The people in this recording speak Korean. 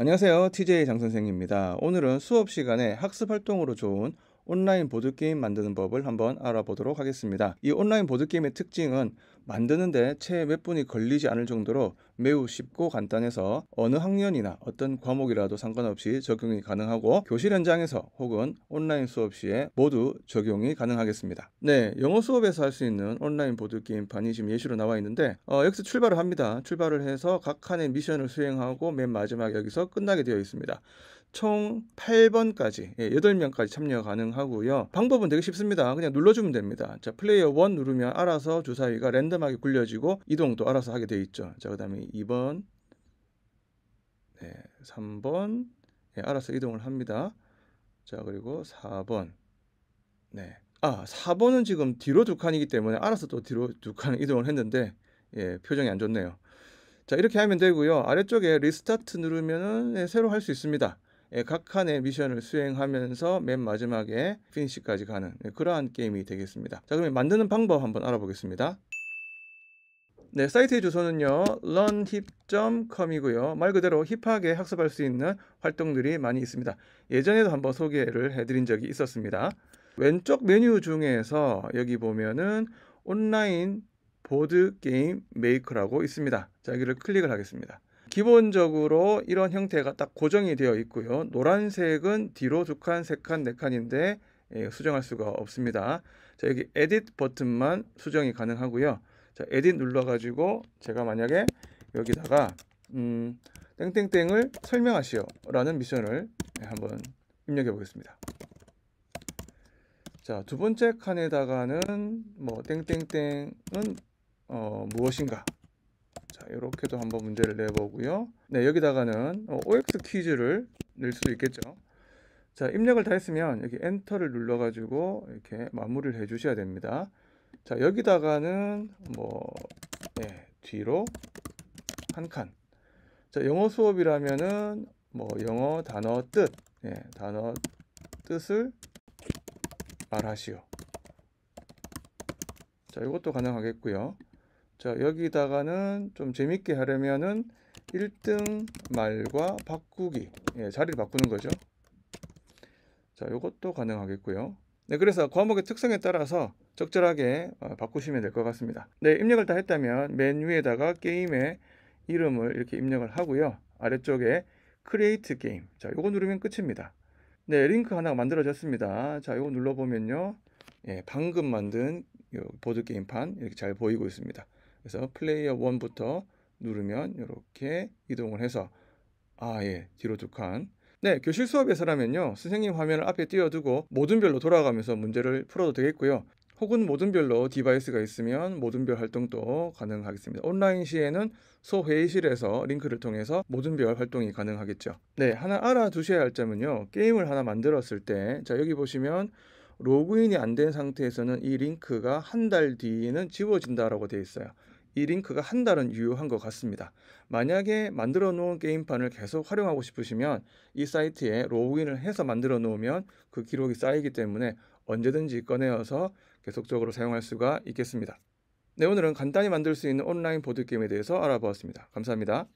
안녕하세요. TJ 장선생입니다. 오늘은 수업 시간에 학습 활동으로 좋은 온라인 보드게임 만드는 법을 한번 알아보도록 하겠습니다. 이 온라인 보드게임의 특징은 만드는데 채 몇 분이 걸리지 않을 정도로 매우 쉽고 간단해서 어느 학년이나 어떤 과목이라도 상관없이 적용이 가능하고 교실 현장에서 혹은 온라인 수업 시에 모두 적용이 가능하겠습니다. 네, 영어 수업에서 할 수 있는 온라인 보드게임판이 지금 예시로 나와 있는데 어, 여기서 출발을 합니다. 출발을 해서 각 칸의 미션을 수행하고 맨 마지막 여기서 끝나게 되어 있습니다. 총 8번까지 예, 8명까지 참여가 능하고요 방법은 되게 쉽습니다. 그냥 눌러주면 됩니다. 자 플레이어 1 누르면 알아서 주사위가 랜덤하게 굴려지고 이동도 알아서 하게 돼 있죠. 자 그다음에 2번, 네, 3번 예, 알아서 이동을 합니다. 자 그리고 4번, 네, 아 4번은 지금 뒤로 두 칸이기 때문에 알아서 또 뒤로 두 칸 이동을 했는데 예, 표정이 안 좋네요. 자 이렇게 하면 되고요. 아래쪽에 리스타트 누르면은 예, 새로 할 수 있습니다. 예, 각 칸의 미션을 수행하면서 맨 마지막에 피니시까지 가는 예, 그러한 게임이 되겠습니다. 자 그러면 만드는 방법 한번 알아보겠습니다. 네, 사이트의 주소는요. learnhip.com이고요. 말 그대로 힙하게 학습할 수 있는 활동들이 많이 있습니다. 예전에도 한번 소개를 해드린 적이 있었습니다. 왼쪽 메뉴 중에서 여기 보면은 온라인 보드 게임 메이크라고 있습니다. 자, 여기를 클릭을 하겠습니다. 기본적으로 이런 형태가 딱 고정이 되어 있고요. 노란색은 뒤로 두 칸, 세 칸, 네 칸인데 예, 수정할 수가 없습니다. 자, 여기 edit 버튼만 수정이 가능하고요. 자, edit 눌러가지고 제가 만약에 여기다가 음, 땡땡땡을 설명하시오 라는 미션을 예, 한번 입력해 보겠습니다. 자, 두 번째 칸에다가는 뭐 땡땡땡은 어, 무엇인가 자, 이렇게도 한번 문제를 내보고요. 네, 여기다가는 어, OX 퀴즈를 낼 수도 있겠죠. 자, 입력을 다 했으면 여기 엔터를 눌러가지고 이렇게 마무리를 해주셔야 됩니다. 자, 여기다가는 뭐 네, 뒤로 한 칸. 자, 영어 수업이라면은 뭐 영어 단어 뜻, 네, 단어 뜻을 말하시오. 자, 이것도 가능하겠고요. 자 여기다가는 좀 재밌게 하려면은 1등 말과 바꾸기 예, 자리를 바꾸는 거죠 자 이것도 가능하겠고요 네 그래서 과목의 특성에 따라서 적절하게 어, 바꾸시면 될 것 같습니다 네 입력을 다 했다면 맨 위에다가 게임의 이름을 이렇게 입력을 하고요 아래쪽에 크리에이트 게임 자 요거 누르면 끝입니다 네 링크 하나 만들어졌습니다 자 요거 눌러보면요 예, 방금 만든 보드게임판 이렇게 잘 보이고 있습니다 그래서 플레이어 1부터 누르면 이렇게 이동을 해서 아예 뒤로 두 칸. 네, 교실 수업에서라면요. 선생님 화면을 앞에 띄워두고 모든 별로 돌아가면서 문제를 풀어도 되겠고요. 혹은 모든 별로 디바이스가 있으면 모든 별 활동도 가능하겠습니다. 온라인 시에는 소회의실에서 링크를 통해서 모든 별 활동이 가능하겠죠. 네, 하나 알아두셔야 할 점은요. 게임을 하나 만들었을 때, 자, 여기 보시면 로그인이 안 된 상태에서는 이 링크가 한 달 뒤에는 지워진다라고 되어 있어요. 이 링크가 한 달은 유효한 것 같습니다. 만약에 만들어 놓은 게임판을 계속 활용하고 싶으시면 이 사이트에 로그인을 해서 만들어 놓으면 그 기록이 쌓이기 때문에 언제든지 꺼내어서 계속적으로 사용할 수가 있겠습니다. 네, 오늘은 간단히 만들 수 있는 온라인 보드게임에 대해서 알아보았습니다. 감사합니다.